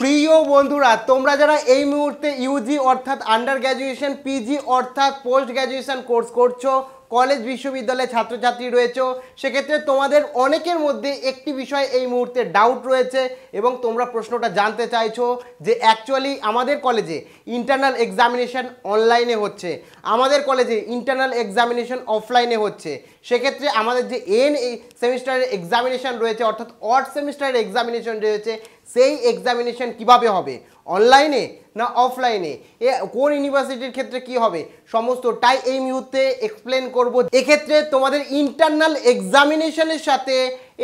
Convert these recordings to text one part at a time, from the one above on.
প্রিয় বন্ধুরা তোমরা যারা এই মুহূর্তে ইউজি অর্থাৎ আন্ডার গ্র্যাজুয়েশন পিজি অর্থাৎ পোস্ট গ্র্যাজুয়েশন কোর্স করছো কলেজ বিশ্ববিদ্যালয়ে ছাত্রছাত্রী রয়েছে সেক্ষেত্রে তোমাদের অনেকের মধ্যে একটি বিষয় এই মুহূর্তে ডাউট রয়েছে এবং তোমরা প্রশ্নটা জানতে চাইছো যে অ্যাকচুয়ালি আমাদের কলেজে ইন্টারনাল এক্সামিনেশন অনলাইনে হচ্ছে আমাদের কলেজে ইন্টারনাল এক্সামিনেশন অফলাইনে হচ্ছে সেক্ষেত্রে আমাদের যে এন সেমিস্টারের এক্সামিনেশান রয়েছে অর্থাৎ অড সেমিস্টারের এক্সামিনেশান রয়েছে সেই এক্সামিনেশান কিভাবে হবে অনলাইনে না অফলাইনে এ কোন ইউনিভার্সিটির ক্ষেত্রে কি হবে সমস্ত তাই এই মুহূর্তে এক্সপ্লেন করবো এক্ষেত্রে তোমাদের ইন্টারনাল এক্সামিনেশনের সাথে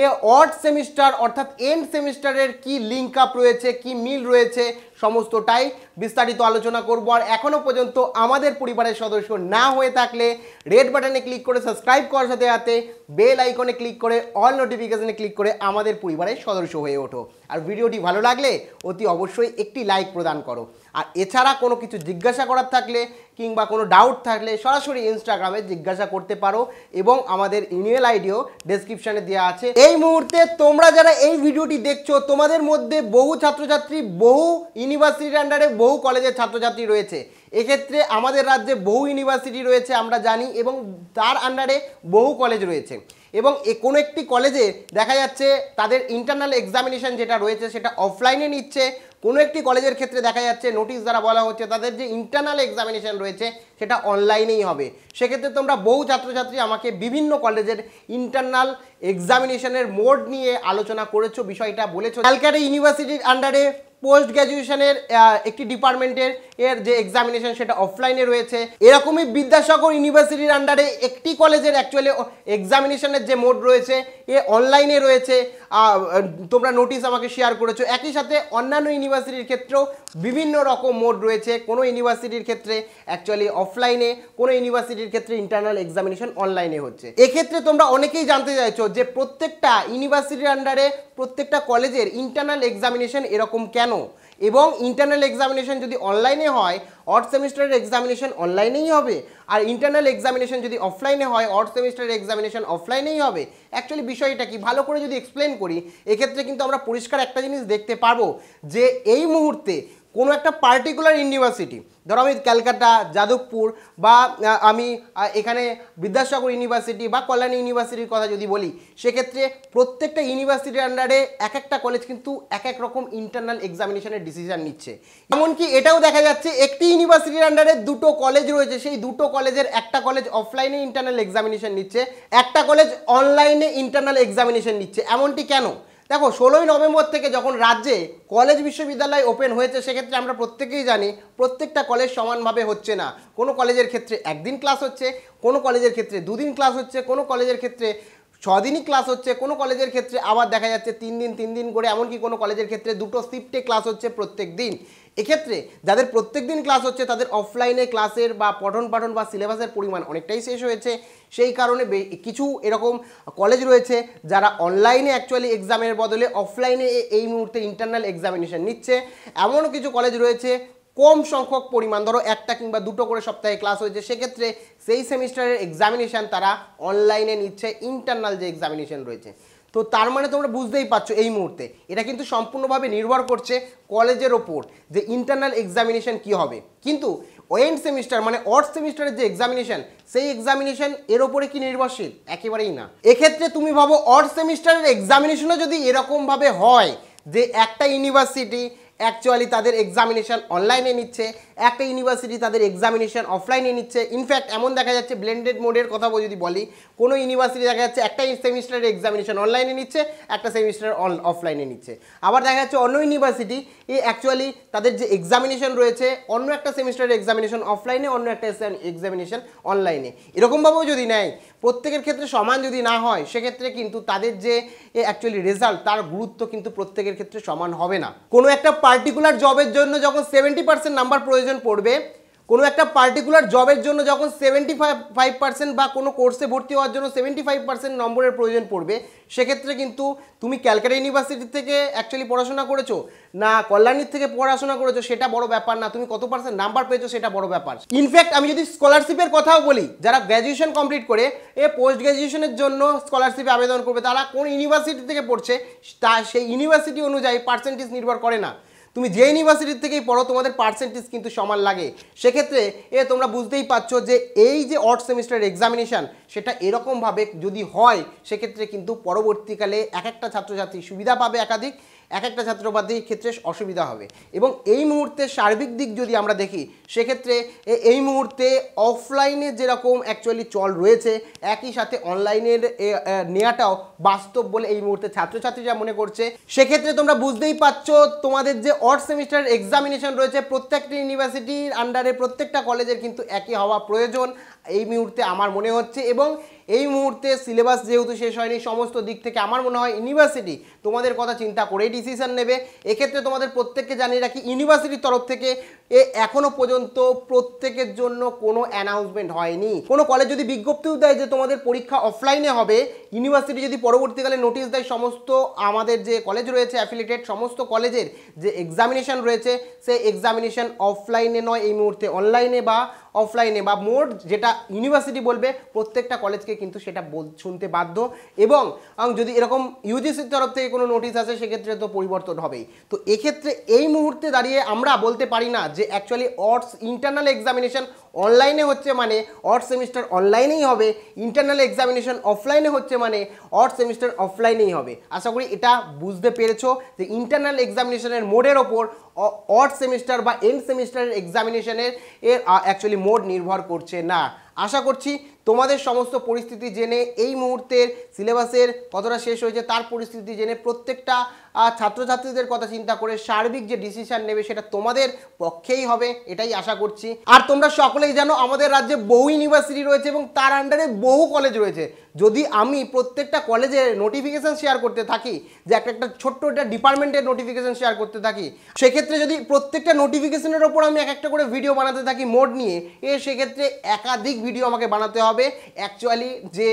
এ অড সেমিস্টার অর্থাৎ এন্ড সেমিস্টারের কি লিঙ্ক আপ রয়েছে কি মিল রয়েছে সমস্তটাই বিস্তারিত আলোচনা করব আর এখনও পর্যন্ত আমাদের পরিবারের সদস্য না হয়ে থাকলে রেড বাটনে ক্লিক করে সাবস্ক্রাইব করার সাথে সাথে বেল আইকনে ক্লিক করে অল নোটিফিকেশানে ক্লিক করে আমাদের পরিবারের সদস্য হয়ে ওঠো আর ভিডিওটি ভালো লাগলে অতি অবশ্যই একটি লাইক প্রদান করো আর এছাড়া কোনো কিছু জিজ্ঞাসা করার থাকলে কিংবা কোনো ডাউট থাকলে সরাসরি ইনস্টাগ্রামে জিজ্ঞাসা করতে পারো এবং আমাদের ইমেল আইডিও ডেসক্রিপশানে দেওয়া আছে এই মুহূর্তে তোমরা যারা এই ভিডিওটি দেখছো তোমাদের মধ্যে বহু ছাত্রছাত্রী বহু ইউনিভার্সিটির আন্ডারে বহু কলেজের ছাত্রছাত্রী রয়েছে এক্ষেত্রে আমাদের রাজ্যে বহু ইউনিভার্সিটি রয়েছে আমরা জানি এবং তার আন্ডারে বহু কলেজ রয়েছে এবং কোনো একটি কলেজে দেখা যাচ্ছে তাদের ইন্টারনাল এক্সামিনেশান যেটা রয়েছে সেটা অফলাইনে নিচ্ছে কোনো একটি কলেজের ক্ষেত্রে দেখা যাচ্ছে নোটিশ দ্বারা বলা হচ্ছে তাদের যে ইন্টারনাল এক্সামিনেশন রয়েছে সেটা অনলাইনেই হবে সেক্ষেত্রে তোমরা বহু ছাত্রছাত্রী আমাকে বিভিন্ন কলেজের ইন্টারনাল এক্সামিনেশানের মোড নিয়ে আলোচনা করেছো বিষয়টা বলেছো ক্যালকাটা ইউনিভার্সিটির আন্ডারে পোস্ট গ্র্যাজুয়েশনের একটি ডিপার্টমেন্টের এর যে এক্সামিনেশন সেটা অফলাইনে রয়েছে এরকমই বিদ্যাসাগর ইউনিভার্সিটির আন্ডারে একটি কলেজের অ্যাকচুয়ালি এক্সামিনেশনের যে মোড রয়েছে এ অনলাইনে রয়েছে তোমরা নোটিশ আমাকে শেয়ার করেছো একই সাথে অন্যান্য ইউনিভার্সিটির ক্ষেত্রেও বিভিন্ন রকম মোড রয়েছে কোনো ইউনিভার্সিটির ক্ষেত্রে অ্যাকচুয়ালি অফলাইনে কোনো ইউনিভার্সিটির ক্ষেত্রে ইন্টারনাল এক্সামিনেশন অনলাইনে হচ্ছে এক্ষেত্রে তোমরা অনেকেই জানতে চাইছো যে প্রত্যেকটা ইউনিভার্সিটির আন্ডারে প্রত্যেকটা কলেজের ইন্টারনাল এক্সামিনেশন এরকম কেন এবং ইন্টারনাল এক্সামিনেশন যদি অনলাইনে হয় অর্থ সেমিস্টারের এক্সামিনেশন অনলাইনেই হবে আর ইন্টারনাল এক্সামিনেশন যদি অফলাইনে হয় অর্থ সেমিস্টারের এক্সামিনেশন অফলাইনেই হবে অ্যাকচুয়ালি বিষয়টা কি ভালো করে যদি এক্সপ্লেন করি এক্ষেত্রে কিন্তু আমরা পরিষ্কার একটা জিনিস দেখতে পারবো যে এই মুহূর্তে কোনো একটা পার্টিকুলার ইউনিভার্সিটি ধরো আমি ক্যালকাটা যাদবপুর বা আমি এখানে বিদ্যাসাগর ইউনিভার্সিটি বা কল্যাণী ইউনিভার্সিটির কথা যদি বলি সেক্ষেত্রে প্রত্যেকটা ইউনিভার্সিটির আন্ডারে এক একটা কলেজ কিন্তু এক এক রকম ইন্টারনাল এক্সামিনেশনের ডিসিশন নিচ্ছে এমনকি এটাও দেখা যাচ্ছে একটি ইউনিভার্সিটির আন্ডারে দুটো কলেজ রয়েছে সেই দুটো কলেজের একটা কলেজ অফলাইনে ইন্টারনাল এক্সামিনেশন নিচ্ছে একটা কলেজ অনলাইনে ইন্টারনাল এক্সামিনেশান নিচ্ছে এমনটি কেন দেখো ষোলোই নভেম্বর থেকে যখন রাজ্যে কলেজ বিশ্ববিদ্যালয় ওপেন হয়েছে সেক্ষেত্রে আমরা প্রত্যেকেই জানি প্রত্যেকটা কলেজ সমানভাবে হচ্ছে না কোনো কলেজের ক্ষেত্রে একদিন ক্লাস হচ্ছে কোনো কলেজের ক্ষেত্রে দুদিন ক্লাস হচ্ছে কোনো কলেজের ক্ষেত্রে ছদিনই ক্লাস হচ্ছে কোনো কলেজের ক্ষেত্রে আবার দেখা যাচ্ছে তিন দিন তিন দিন করে এমনকি কোনো কলেজের ক্ষেত্রে দুটো শিফটে ক্লাস হচ্ছে প্রত্যেক দিন এক্ষেত্রে যাদের প্রত্যেক দিন ক্লাস হচ্ছে তাদের অফলাইনে ক্লাসের বা পঠন পাঠন বা সিলেবাসের পরিমাণ অনেকটাই শেষ হয়েছে সেই কারণে কিছু এরকম কলেজ রয়েছে যারা অনলাইনে অ্যাকচুয়ালি এক্সামের বদলে অফলাইনে এই মুহূর্তে ইন্টারনাল এক্সামিনেশান নিচ্ছে এমনও কিছু কলেজ রয়েছে কম সংখ্যক পরিমাণ ধরো একটা কিংবা দুটো করে সপ্তাহে ক্লাস হয়েছে সেক্ষেত্রে সেই সেমিস্টারের এক্সামিনেশান তারা অনলাইনে নিচ্ছে ইন্টারনাল যে এক্সামিনেশান রয়েছে তো তার মানে তোমরা বুঝতেই পারছো এই মুহূর্তে এটা কিন্তু সম্পূর্ণভাবে নির্ভর করছে কলেজের ওপর যে ইন্টারনাল এক্সামিনেশান কি হবে কিন্তু ওয়েন্ড সেমিস্টার মানে অর্থ সেমিস্টারের যে এক্সামিনেশান সেই এক্সামিনেশান এর ওপরে কি নির্ভরশীল একেবারেই না এক্ষেত্রে তুমি ভাবো অর্থ সেমিস্টারের এক্সামিনেশনও যদি এরকমভাবে হয় যে একটা ইউনিভার্সিটি অ্যাকচুয়ালি তাদের এক্সামিনেশান অনলাইনে নিচ্ছে একটা ইউনিভার্সিটি তাদের এক্সামিনেশান অফলাইনে নিচ্ছে ইনফ্যাক্ট এমন দেখা যাচ্ছে ব্লেন্ডেড মোডের কথা যদি বলি কোনো ইউনিভার্সিটি দেখা যাচ্ছে একটা সেমিস্টারের এক্সামিনেশান অনলাইনে নিচ্ছে একটা সেমিস্টার অফলাইনে নিচ্ছে আবার দেখা যাচ্ছে অন্য ইউনিভার্সিটি এ অ্যাকচুয়ালি তাদের যে এক্সামিনেশান রয়েছে অন্য একটা সেমিস্টারের এক্সামিনেশান অফলাইনে অন্য একটা এক্সামিনেশান অনলাইনে এরকমভাবেও যদি নেয় প্রত্যেকের ক্ষেত্রে সমান যদি না হয় সেক্ষেত্রে কিন্তু তাদের যে অ্যাকচুয়ালি রেজাল্ট তার গুরুত্ব কিন্তু প্রত্যেকের ক্ষেত্রে সমান হবে না কোনো একটা পার্টিকুলার জবের জন্য যখন সেভেন্টি পার্সেন্ট নাম্বার প্রয়োজন পড়বে কোনো একটা পার্টিকুলার জবের জন্য যখন সেভেন্টি ফাইভ পার্সেন্ট বা কোনো কোর্সে ভর্তি হওয়ার জন্য সেভেন্টি ফাইভ পার্সেন্ট নম্বরের প্রয়োজন পড়বে সেক্ষেত্রে কিন্তু তুমি ক্যালকাটা ইউনিভার্সিটি থেকে অ্যাকচুয়ালি পড়াশোনা করেছো না কল্যাণীর থেকে পড়াশোনা করেছো সেটা বড় ব্যাপার না তুমি কত পার্সেন্ট নাম্বার পেয়েছো সেটা বড় ব্যাপার ইনফ্যাক্ট আমি যদি স্কলারশিপের কথাও বলি যারা গ্র্যাজুয়েশন কমপ্লিট করে এ পোস্ট গ্র্যাজুয়েশনের জন্য স্কলারশিপে আবেদন করবে তারা কোন ইউনিভার্সিটি থেকে পড়ছে তা সেই ইউনিভার্সিটি অনুযায়ী পার্সেন্টেজ নির্ভর করে না তুমি যে ইউনিভার্সিটির থেকেই পড়ো তোমাদের পার্সেন্টেজ কিন্তু সমান লাগে সেক্ষেত্রে এ তোমরা বুঝতেই পারছো যে এই যে অর্ড সেমিস্টারের এক্সামিনেশান সেটা এরকমভাবে যদি হয় সেক্ষেত্রে কিন্তু পরবর্তীকালে এক একটা ছাত্রছাত্রী সুবিধা পাবে একাধিক এক একটা ছাত্রবাদীর ক্ষেত্রে অসুবিধা হবে এবং এই মুহূর্তে সার্বিক দিক যদি আমরা দেখি সেক্ষেত্রে এই মুহূর্তে অফলাইনে যেরকম অ্যাকচুয়ালি চল রয়েছে একই সাথে অনলাইনের নেওয়াটাও বাস্তব বলে এই মুহূর্তে ছাত্রছাত্রীরা মনে করছে সেক্ষেত্রে তোমরা বুঝতেই পারছ তোমাদের যে অর্ড সেমিস্টার এক্সামিনেশন রয়েছে প্রত্যেকটি ইউনিভার্সিটির আন্ডারে প্রত্যেকটা কলেজের কিন্তু একই হওয়া প্রয়োজন এই মুহূর্তে আমার মনে হচ্ছে এবং এই মুহূর্তে সিলেবাস যেহেতু শেষ হয়নি সমস্ত দিক থেকে আমার মনে হয় ইউনিভার্সিটি তোমাদের কথা চিন্তা করেই ডিসিশন নেবে এক্ষেত্রে তোমাদের প্রত্যেককে জানিয়ে রাখি ইউনিভার্সিটির তরফ থেকে এ এখনো পর্যন্ত প্রত্যেকের জন্য কোনো অ্যানাউন্সমেন্ট হয়নি কোনো কলেজ যদি বিজ্ঞপ্তিও দেয় যে তোমাদের পরীক্ষা অফলাইনে হবে ইউনিভার্সিটি যদি পরবর্তীকালে নোটিশ দেয় সমস্ত আমাদের যে কলেজ রয়েছে অ্যাফিলিটেড সমস্ত কলেজের যে এক্সামিনেশান রয়েছে সেই এক্সামিনেশান অফলাইনে নয় এই মুহূর্তে অনলাইনে বা অফলাইনে বা মোড যেটা ইউনিভার্সিটি বলবে প্রত্যেকটা কলেজকে কিন্তু সেটা শুনতে বাধ্য এবং যদি এরকম ইউজিসির তরফ থেকে কোনো নোটিশ আসে সেক্ষেত্রে তো পরিবর্তন হবেই তো এক্ষেত্রে এই মুহূর্তে দাঁড়িয়ে আমরা বলতে পারি না যে অ্যাকচুয়ালি অর্টস ইন্টারনাল এক্সামিনেশন অনলাইনে হচ্ছে মানে অর্থ সেমিস্টার অনলাইনেই হবে ইন্টারনাল এক্সামিনেশন অফলাইনে হচ্ছে মানে অর্থ সেমিস্টার অফলাইনেই হবে আশা করি এটা বুঝতে পেরেছো যে ইন্টারনাল এক্সামিনেশনের মোডের ওপর অর্থ সেমিস্টার বা এন্ড সেমিস্টারের এক্সামিনেশনের এর অ্যাকচুয়ালি মোড নির্ভর করছে না আশা করছি তোমাদের সমস্ত পরিস্থিতি জেনে এই মুহূর্তের সিলেবাসের কতটা শেষ হয়েছে তার পরিস্থিতি জেনে প্রত্যেকটা ছাত্রছাত্রীদের কথা চিন্তা করে সার্বিক যে ডিসিশন নেবে সেটা তোমাদের পক্ষেই হবে এটাই আশা করছি আর তোমরা সকলেই জানো আমাদের রাজ্যে বহু ইউনিভার্সিটি রয়েছে এবং তার আন্ডারে বহু কলেজ রয়েছে যদি আমি প্রত্যেকটা কলেজে নোটিফিকেশান শেয়ার করতে থাকি যে একটা একটা ছোট্ট একটা ডিপার্টমেন্টের নোটিফিকেশান শেয়ার করতে থাকি সেক্ষেত্রে যদি প্রত্যেকটা নোটিফিকেশানের ওপর আমি এক একটা করে ভিডিও বানাতে থাকি মোড নিয়ে এ সেক্ষেত্রে একাধিক ভিডিও আমাকে বানাতে হবে অ্যাকচুয়ালি যে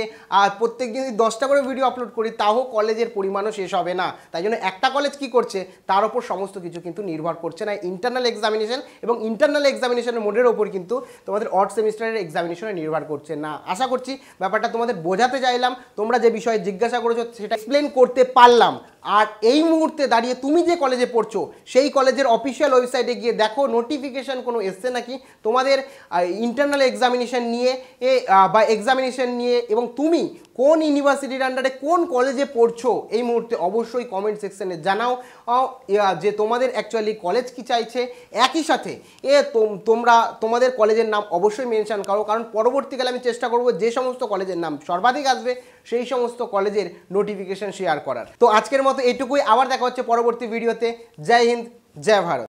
প্রত্যেক দিন দশটা করে ভিডিও আপলোড করি তাও কলেজের পরিমাণও শেষ হবে না তাই জন্য একটা কলেজ কি করছে তার ওপর সমস্ত কিছু কিন্তু নির্ভর করছে না ইন্টারনাল এক্সামিনেশন এবং ইন্টারনাল এক্সামিনেশনের মোডের ওপর কিন্তু তোমাদের অড সেমিস্টারের এক্সামিনেশনে নির্ভর করছে না আশা করছি ব্যাপারটা তোমাদের বোঝাতে চাইলাম তোমরা যে বিষয়ে জিজ্ঞাসা করেছো সেটা এক্সপ্লেন করতে পারলাম আর এই মুহূর্তে দাঁড়িয়ে তুমি যে কলেজে পড়ছো সেই কলেজের অফিসিয়াল ওয়েবসাইটে গিয়ে দেখো নোটিফিকেশান কোনো এসছে নাকি তোমাদের ইন্টারনাল এক্সামিনেশান নিয়ে বা এক্সামিনেশান নিয়ে এবং তুমি কোন ইউনিভার্সিটির আন্ডারে কোন কলেজে পড়ছো এই মুহূর্তে অবশ্যই কমেন্ট সেকশানে জানাও যে তোমাদের অ্যাকচুয়ালি কলেজ কি চাইছে একই সাথে এ তোমরা তোমাদের কলেজের নাম অবশ্যই মেনশান করো কারণ পরবর্তীকালে আমি চেষ্টা করব যে সমস্ত কলেজের নাম সর্বাধিক আসবে সেই সমস্ত কলেজের নোটিফিকেশান শেয়ার করার তো আজকের মতো এটুকুই আবার দেখা হচ্ছে পরবর্তী ভিডিওতে জয় হিন্দ জয় ভারত